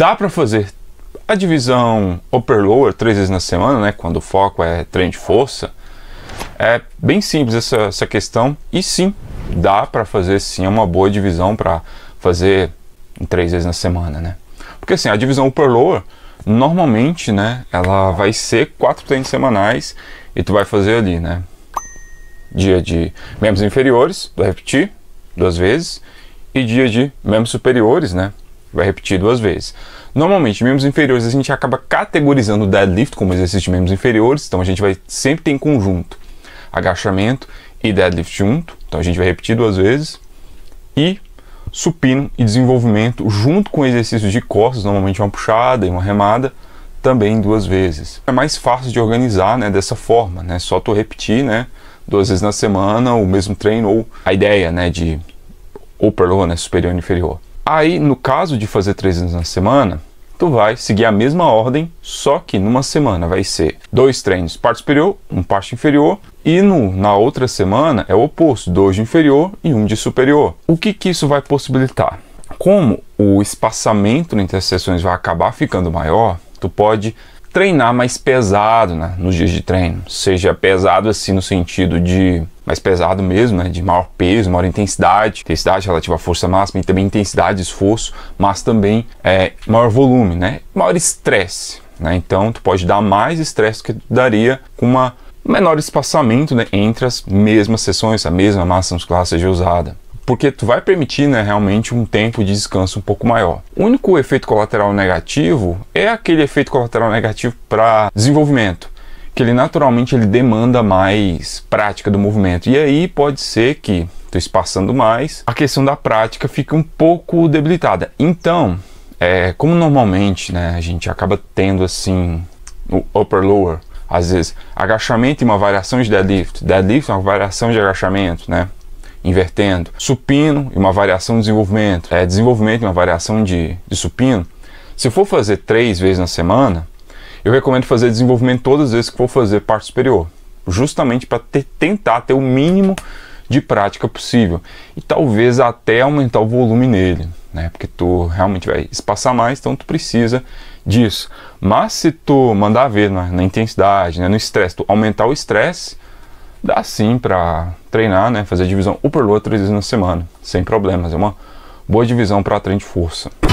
dá para fazer a divisão upper-lower três vezes na semana, né, quando o foco é treino de força. É bem simples essa, essa questão e sim, dá para fazer sim, é uma boa divisão para fazer três vezes na semana, né? Porque assim, a divisão upper-lower, normalmente, né, ela vai ser quatro treinos semanais e tu vai fazer ali, né, dia de membros inferiores, vai repetir duas vezes, e dia de membros superiores, né, vai repetir duas vezes. Normalmente, membros inferiores a gente acaba categorizando o deadlift como exercício de membros inferiores, então a gente vai sempre ter em conjunto agachamento e deadlift junto, então a gente vai repetir duas vezes, e supino e desenvolvimento junto com exercícios de costas, normalmente uma puxada e uma remada, também duas vezes. É mais fácil de organizar né, dessa forma, né? Só tu repetir né, duas vezes na semana o mesmo treino ou a ideia né, de upper lower, né, superior e inferior. Aí, no caso de fazer três treinos na semana, tu vai seguir a mesma ordem, só que numa semana vai ser dois treinos parte superior, um parte inferior, e no, na outra semana é o oposto, dois de inferior e um de superior. O que, que isso vai possibilitar? Como o espaçamento entre as sessões vai acabar ficando maior, tu pode treinar mais pesado né, nos dias de treino. Seja pesado assim no sentido de mais pesado mesmo, né? De maior peso, maior intensidade, intensidade relativa à força máxima e também intensidade, esforço, mas também é, maior volume, né? Maior estresse, né? Então, tu pode dar mais estresse do que tu daria com uma menor espaçamento né, entre as mesmas sessões, a mesma massa muscular seja usada porque tu vai permitir né, realmente um tempo de descanso um pouco maior. O único efeito colateral negativo é aquele efeito colateral negativo para desenvolvimento que ele naturalmente ele demanda mais prática do movimento. E aí pode ser que, estou espaçando mais, a questão da prática fica um pouco debilitada. Então, é, como normalmente né, a gente acaba tendo assim o upper lower, às vezes agachamento e uma variação de deadlift, deadlift é uma variação de agachamento, né? Invertendo, supino e uma variação de desenvolvimento, é, desenvolvimento e uma variação de, de supino. Se for fazer três vezes na semana, eu recomendo fazer desenvolvimento todas as vezes que for fazer parte superior, justamente para tentar ter o mínimo de prática possível e talvez até aumentar o volume nele, né? Porque tu realmente vai espaçar mais, então tu precisa disso. Mas se tu mandar ver na, na intensidade, né? no estresse, tu aumentar o estresse, dá sim para treinar, né? Fazer divisão upper lower três vezes na semana, sem problemas. É uma boa divisão para treino de força.